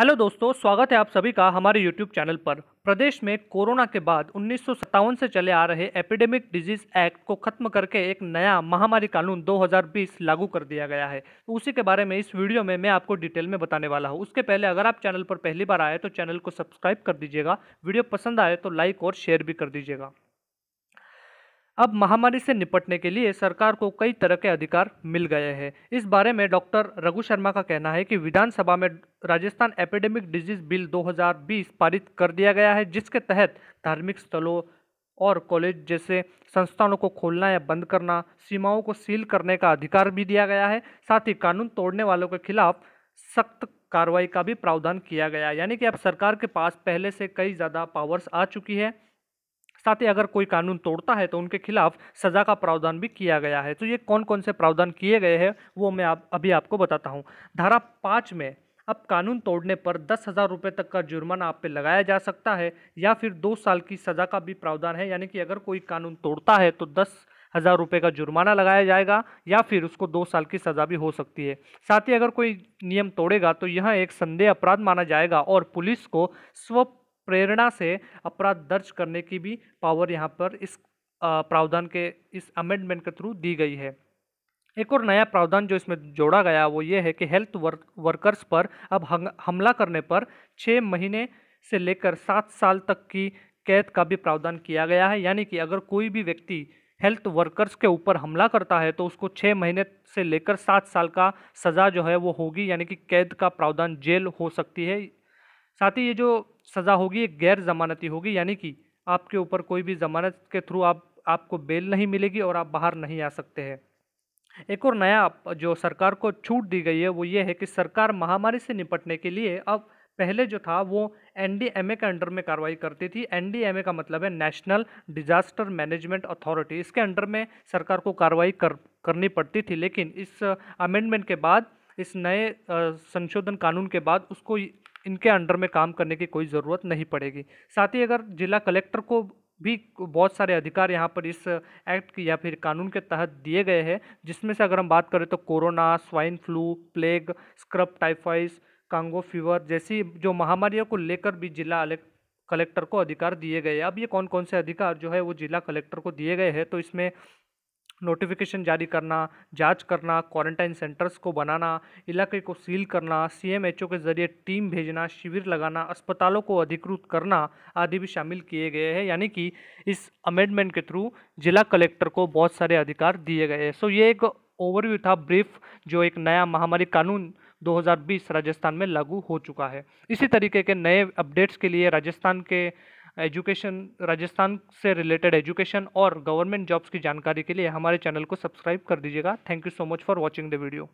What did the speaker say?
hello दोस्तों स्वागत है आप सभी का हमारे यूट्यूब चैनल पर प्रदेश में कोरोना के बाद उन्नीस से चले आ रहे एपिडेमिक डिजीज एक्ट को खत्म करके एक नया महामारी कानून 2020 लागू कर दिया गया है तो उसी के बारे में इस वीडियो में मैं आपको डिटेल में बताने वाला हूँ उसके पहले अगर आप चैनल पर पहली बार आए तो चैनल को सब्सक्राइब कर दीजिएगा वीडियो पसंद आए तो लाइक और शेयर भी कर दीजिएगा अब महामारी से निपटने के लिए सरकार को कई तरह के अधिकार मिल गए हैं इस बारे में डॉक्टर रघु शर्मा का कहना है कि विधानसभा में राजस्थान एपिडेमिक डिजीज बिल 2020 पारित कर दिया गया है जिसके तहत धार्मिक स्थलों और कॉलेज जैसे संस्थानों को खोलना या बंद करना सीमाओं को सील करने का अधिकार भी दिया गया है साथ ही कानून तोड़ने वालों के खिलाफ सख्त कार्रवाई का भी प्रावधान किया गया यानी कि अब सरकार के पास पहले से कई ज़्यादा पावर्स आ चुकी है साथ ही अगर कोई कानून तोड़ता है तो उनके खिलाफ सजा का प्रावधान भी किया गया है तो ये कौन कौन से प्रावधान किए गए हैं वो मैं आप अभी आपको बताता हूँ धारा पाँच में अब कानून तोड़ने पर दस हज़ार रुपये तक का जुर्माना आप पे लगाया जा सकता है या फिर दो साल की सज़ा का भी प्रावधान है यानी कि अगर कोई कानून तोड़ता है तो दस हज़ार रुपये का जुर्माना लगाया जाएगा या फिर उसको दो साल की सज़ा भी हो सकती है साथ ही अगर कोई नियम तोड़ेगा तो यह एक संदेह अपराध माना जाएगा और पुलिस को स्व प्रेरणा से अपराध दर्ज करने की भी पावर यहाँ पर इस प्रावधान के इस अमेंडमेंट के थ्रू दी गई है एक और नया प्रावधान जो इसमें जोड़ा गया वो ये है कि हेल्थ वर्क वर्कर्स पर अब हमला करने पर छः महीने से लेकर सात साल तक की कैद का भी प्रावधान किया गया है यानी कि अगर कोई भी व्यक्ति हेल्थ वर्कर्स के ऊपर हमला करता है तो उसको छः महीने से लेकर सात साल का सज़ा जो है वो होगी यानी कि कैद का प्रावधान जेल हो सकती है साथ ही ये जो सज़ा होगी एक गैर ज़मानती होगी यानी कि आपके ऊपर कोई भी ज़मानत के थ्रू आप आपको बेल नहीं मिलेगी और आप बाहर नहीं आ सकते हैं एक और नया जो सरकार को छूट दी गई है वो ये है कि सरकार महामारी से निपटने के लिए अब पहले जो था वो ए के अंडर में कार्रवाई करती थी ए का मतलब है नेशनल डिजास्टर मैनेजमेंट अथॉरिटी इसके अंडर में सरकार को कार्रवाई कर करनी पड़ती थी लेकिन इस अमेंडमेंट के बाद इस नए संशोधन कानून के बाद उसको इनके अंडर में काम करने की कोई ज़रूरत नहीं पड़ेगी साथ ही अगर जिला कलेक्टर को भी बहुत सारे अधिकार यहाँ पर इस एक्ट या फिर कानून के तहत दिए गए हैं जिसमें से अगर हम बात करें तो corona swine flu plague scrub typhus Congo fever जैसी जो महामारियों को लेकर भी जिला कलेक्टर को अधिकार दिए गए हैं अब ये कौन कौन से अधिकार जो है वो जिला कलेक्टर को दिए गए हैं तो इसमें नोटिफिकेशन जारी करना जांच करना क्वारंटाइन सेंटर्स को बनाना इलाके को सील करना सीएमएचओ के जरिए टीम भेजना शिविर लगाना अस्पतालों को अधिकृत करना आदि भी शामिल किए गए हैं यानी कि इस अमेंडमेंट के थ्रू जिला कलेक्टर को बहुत सारे अधिकार दिए गए हैं सो ये एक ओवरव्यू था ब्रीफ जो एक नया महामारी कानून 2020 राजस्थान में लागू हो चुका है इसी तरीके के नए अपडेट्स के लिए राजस्थान के एजुकेशन राजस्थान से रिलेटेड एजुकेशन और गवर्नमेंट जॉब्स की जानकारी के लिए हमारे चैनल को सब्सक्राइब कर दीजिएगा thank you so much for watching the video